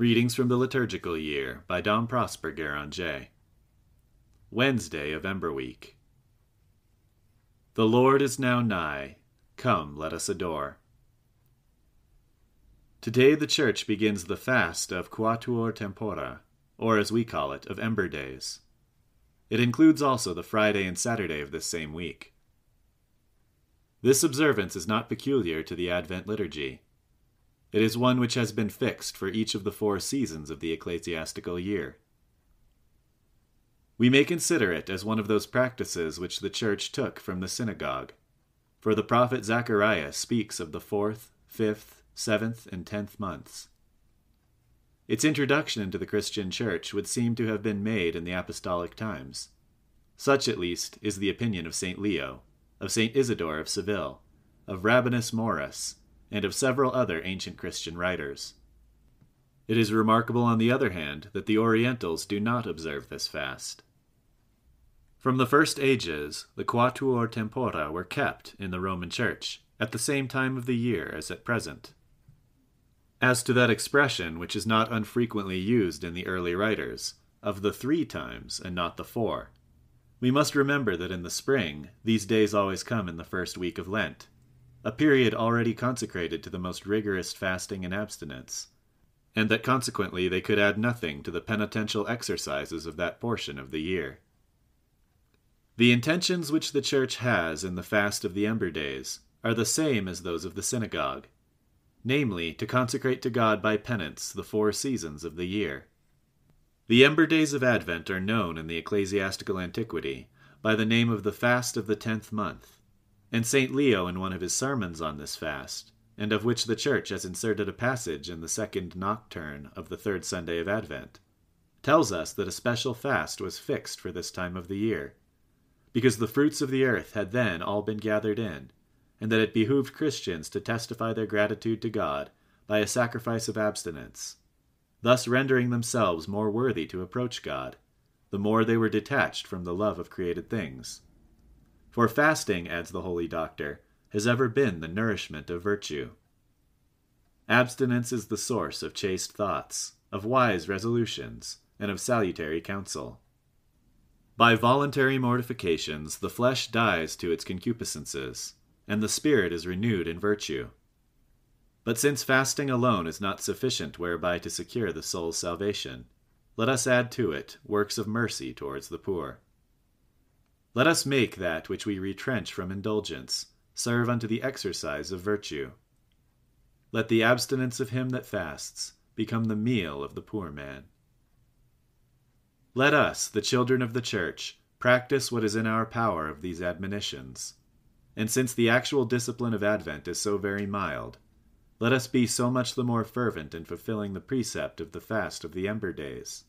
Readings from the Liturgical Year by Don Prosper Garanger. Wednesday of Ember Week. The Lord is now nigh. Come, let us adore. Today the Church begins the fast of Quatuor Tempora, or as we call it, of Ember Days. It includes also the Friday and Saturday of this same week. This observance is not peculiar to the Advent liturgy. It is one which has been fixed for each of the four seasons of the ecclesiastical year. We may consider it as one of those practices which the Church took from the synagogue. For the prophet Zechariah speaks of the fourth, fifth, seventh, and tenth months. Its introduction into the Christian Church would seem to have been made in the apostolic times. Such, at least, is the opinion of St. Leo, of St. Isidore of Seville, of Rabinus Morus and of several other ancient Christian writers. It is remarkable, on the other hand, that the Orientals do not observe this fast. From the first ages, the Quatuor Tempora were kept in the Roman Church at the same time of the year as at present. As to that expression, which is not unfrequently used in the early writers, of the three times and not the four, we must remember that in the spring these days always come in the first week of Lent, a period already consecrated to the most rigorous fasting and abstinence, and that consequently they could add nothing to the penitential exercises of that portion of the year. The intentions which the Church has in the fast of the Ember Days are the same as those of the synagogue, namely, to consecrate to God by penance the four seasons of the year. The Ember Days of Advent are known in the ecclesiastical antiquity by the name of the Fast of the Tenth Month and St. Leo in one of his sermons on this fast, and of which the Church has inserted a passage in the second nocturne of the third Sunday of Advent, tells us that a special fast was fixed for this time of the year, because the fruits of the earth had then all been gathered in, and that it behooved Christians to testify their gratitude to God by a sacrifice of abstinence, thus rendering themselves more worthy to approach God, the more they were detached from the love of created things. For fasting, adds the holy doctor, has ever been the nourishment of virtue. Abstinence is the source of chaste thoughts, of wise resolutions, and of salutary counsel. By voluntary mortifications, the flesh dies to its concupiscences, and the spirit is renewed in virtue. But since fasting alone is not sufficient whereby to secure the soul's salvation, let us add to it works of mercy towards the poor. Let us make that which we retrench from indulgence serve unto the exercise of virtue. Let the abstinence of him that fasts become the meal of the poor man. Let us, the children of the Church, practice what is in our power of these admonitions. And since the actual discipline of Advent is so very mild, let us be so much the more fervent in fulfilling the precept of the fast of the Ember Days.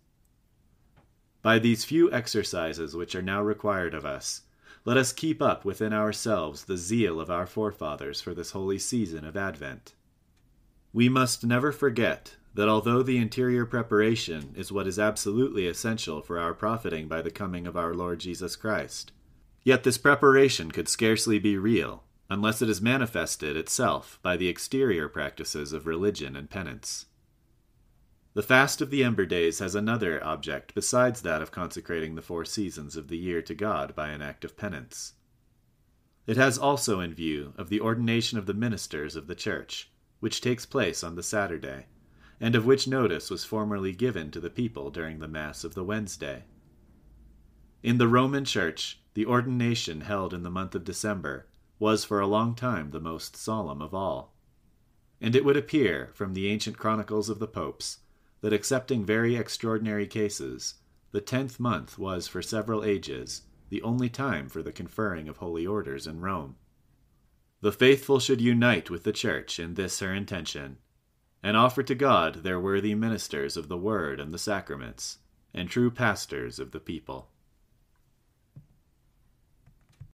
By these few exercises which are now required of us, let us keep up within ourselves the zeal of our forefathers for this holy season of Advent. We must never forget that although the interior preparation is what is absolutely essential for our profiting by the coming of our Lord Jesus Christ, yet this preparation could scarcely be real unless it is manifested itself by the exterior practices of religion and penance. The fast of the Ember Days has another object besides that of consecrating the four seasons of the year to God by an act of penance. It has also in view of the ordination of the ministers of the Church, which takes place on the Saturday, and of which notice was formerly given to the people during the Mass of the Wednesday. In the Roman Church, the ordination held in the month of December was for a long time the most solemn of all. And it would appear, from the ancient chronicles of the popes, that excepting very extraordinary cases, the tenth month was for several ages the only time for the conferring of holy orders in Rome. The faithful should unite with the Church in this her intention, and offer to God their worthy ministers of the Word and the sacraments, and true pastors of the people.